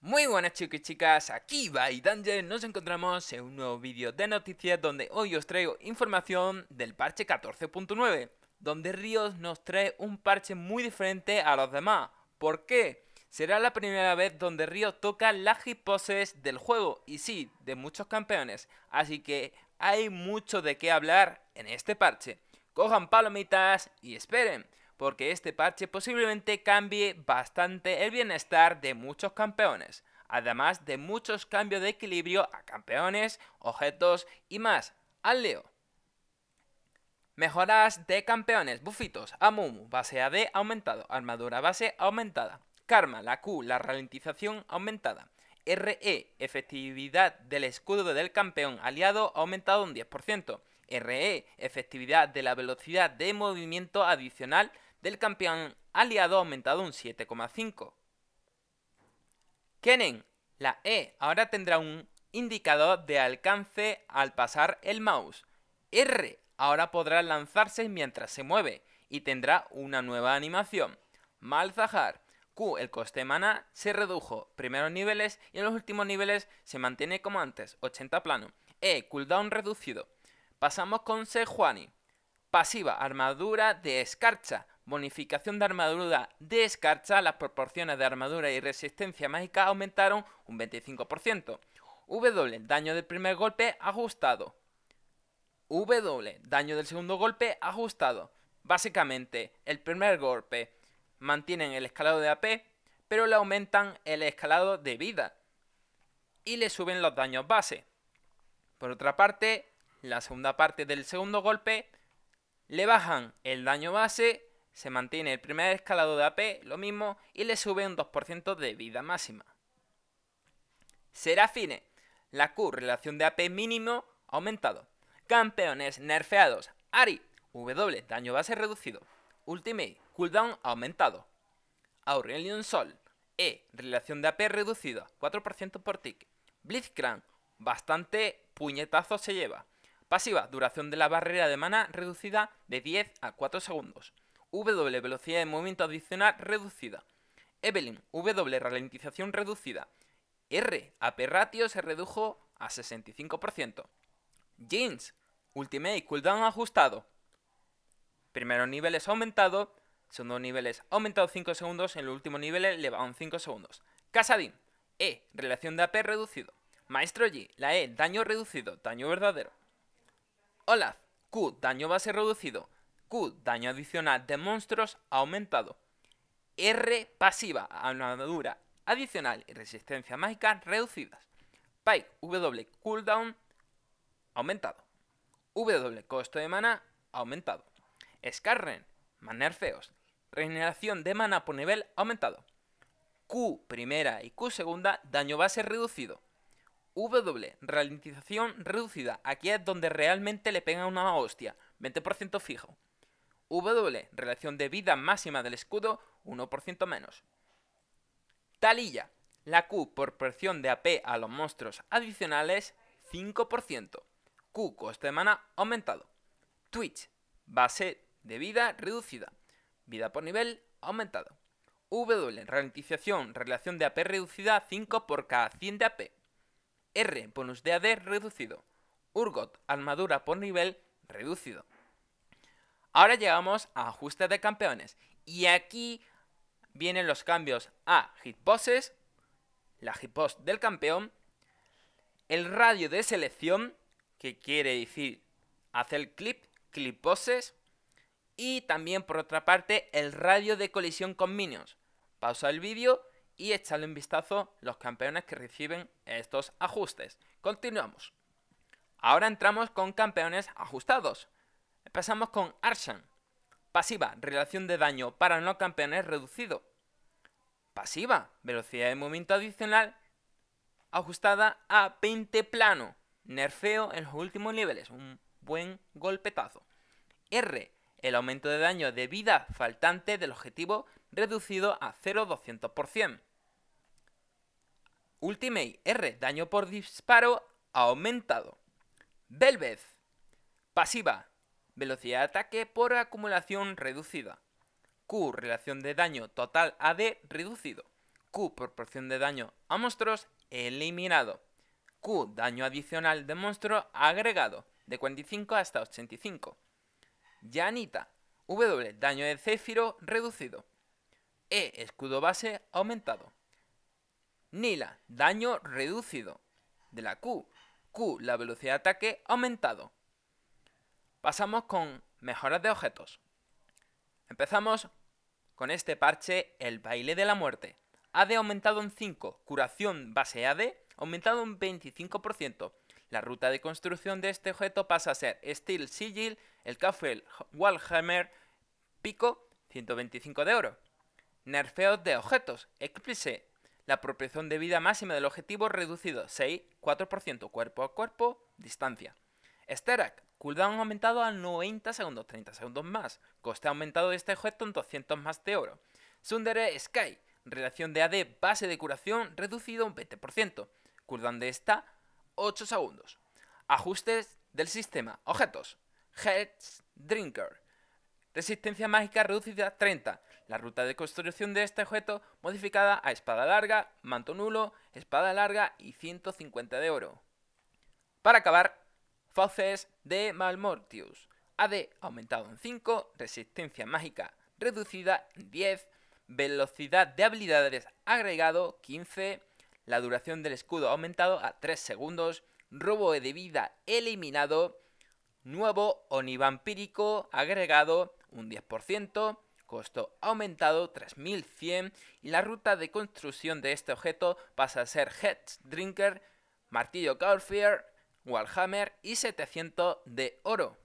Muy buenas chicos y chicas, aquí by Dungeon, nos encontramos en un nuevo vídeo de noticias donde hoy os traigo información del parche 14.9, donde Ríos nos trae un parche muy diferente a los demás. ¿Por qué? Será la primera vez donde Ríos toca las hip poses del juego, y sí, de muchos campeones, así que hay mucho de qué hablar en este parche. Cojan palomitas y esperen, porque este parche posiblemente cambie bastante el bienestar de muchos campeones, además de muchos cambios de equilibrio a campeones, objetos y más. Al leo. Mejoras de campeones, bufitos, Amumu, base AD aumentado, armadura base aumentada, Karma, la Q, la ralentización aumentada, RE, efectividad del escudo del campeón aliado ha aumentado un 10%. RE, efectividad de la velocidad de movimiento adicional del campeón aliado ha aumentado un 7,5. Kenen, la E ahora tendrá un indicador de alcance al pasar el mouse. R ahora podrá lanzarse mientras se mueve y tendrá una nueva animación. Malzahar, Q, el coste de mana, se redujo primeros niveles y en los últimos niveles se mantiene como antes, 80 plano. E, cooldown reducido. Pasamos con Sejuani. Pasiva, armadura de escarcha. Bonificación de armadura de escarcha, las proporciones de armadura y resistencia mágica aumentaron un 25%. W, daño del primer golpe ajustado. W, daño del segundo golpe ajustado. Básicamente, el primer golpe mantienen el escalado de AP, pero le aumentan el escalado de vida y le suben los daños base. Por otra parte, la segunda parte del segundo golpe le bajan el daño base, se mantiene el primer escalado de AP, lo mismo, y le sube un 2% de vida máxima. Serafine, la Q, relación de AP mínimo aumentado. Campeones nerfeados, Ari, W, daño base reducido. Ultimate, cooldown aumentado. Aurelion Sol, E, relación de AP reducida, 4% por tick. Blitzcrank, bastante puñetazo se lleva. Pasiva, duración de la barrera de mana reducida de 10 a 4 segundos. W, velocidad de movimiento adicional reducida. Evelyn, W, ralentización reducida. R, AP ratio se redujo a 65%. Jeans, Ultimate Cooldown ajustado, Primero nivel es aumentado, segundo nivel es aumentado 5 segundos, en el último nivel elevado 5 segundos. Casadin. E, relación de AP reducido. Maestro G, la E, daño reducido, daño verdadero. Olaf, Q, daño base reducido. Q, daño adicional de monstruos aumentado. R, pasiva, armadura adicional y resistencia mágica reducidas. Pike, W, cooldown aumentado. W, costo de mana aumentado. Scarren, feos, regeneración de mana por nivel aumentado. Q primera y Q segunda, daño base reducido. W, ralentización reducida. Aquí es donde realmente le pega una hostia, 20% fijo. W, relación de vida máxima del escudo, 1% menos. Talilla, la Q por presión de AP a los monstruos adicionales, 5%. Q coste de mana aumentado. Twitch, base de vida reducida, vida por nivel aumentado. W, ralentización, relación de AP reducida 5 por cada 100 de AP. R, bonus de AD reducido. Urgot, armadura por nivel reducido. Ahora llegamos a ajustes de campeones. Y aquí vienen los cambios a poses la hitbox del campeón, el radio de selección, que quiere decir hacer clip, clip bosses, y también por otra parte el radio de colisión con minions. Pausa el vídeo y echadle un vistazo los campeones que reciben estos ajustes. Continuamos. Ahora entramos con campeones ajustados. Empezamos con Arshan. Pasiva, relación de daño para no campeones reducido. Pasiva, velocidad de movimiento adicional ajustada a 20 plano. Nerfeo en los últimos niveles, un buen golpetazo. R, el aumento de daño de vida faltante del objetivo reducido a 0,200%. Ultimate R, daño por disparo aumentado. Velvet, pasiva, velocidad de ataque por acumulación reducida. Q, relación de daño total a D reducido. Q, proporción de daño a monstruos eliminado. Q, daño adicional de monstruo agregado, de 45 hasta 85. Yanita, W. Daño de Céfiro reducido. E. Escudo base aumentado. Nila. Daño reducido. De la Q. Q. La velocidad de ataque aumentado. Pasamos con mejoras de objetos. Empezamos con este parche, el baile de la muerte. AD aumentado en 5, curación base AD aumentado en 25%, la ruta de construcción de este objeto pasa a ser Steel Sigil, el Café, walheimer Pico, 125 de oro. Nerfeos de objetos, Eclipse, la proporción de vida máxima del objetivo reducido 6, 4% cuerpo a cuerpo, distancia. Sterak, cooldown aumentado a 90 segundos, 30 segundos más. Coste aumentado de este objeto en 200 más de oro. Sundere Sky, relación de AD base de curación reducido un 20%. Cooldown de esta 8 segundos. Ajustes del sistema. Objetos. Heads Drinker. Resistencia mágica reducida 30. La ruta de construcción de este objeto modificada a espada larga, manto nulo, espada larga y 150 de oro. Para acabar, Fauces de Malmortius. AD aumentado en 5, resistencia mágica reducida en 10, velocidad de habilidades agregado 15, la duración del escudo ha aumentado a 3 segundos, robo de vida eliminado, nuevo onivampírico agregado un 10%, costo aumentado 3100 y la ruta de construcción de este objeto pasa a ser Head Drinker, Martillo Caulfield, Wallhammer y 700 de oro.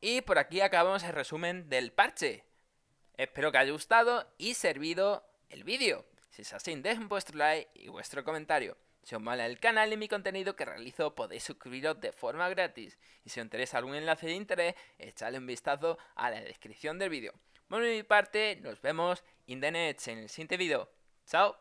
Y por aquí acabamos el resumen del parche. Espero que haya gustado y servido el vídeo. Si es así, dejen vuestro like y vuestro comentario. Si os mola el canal y mi contenido que realizo, podéis suscribiros de forma gratis. Y si os interesa algún enlace de interés, echadle un vistazo a la descripción del vídeo. Bueno, mi parte, nos vemos in the next en el siguiente vídeo. ¡Chao!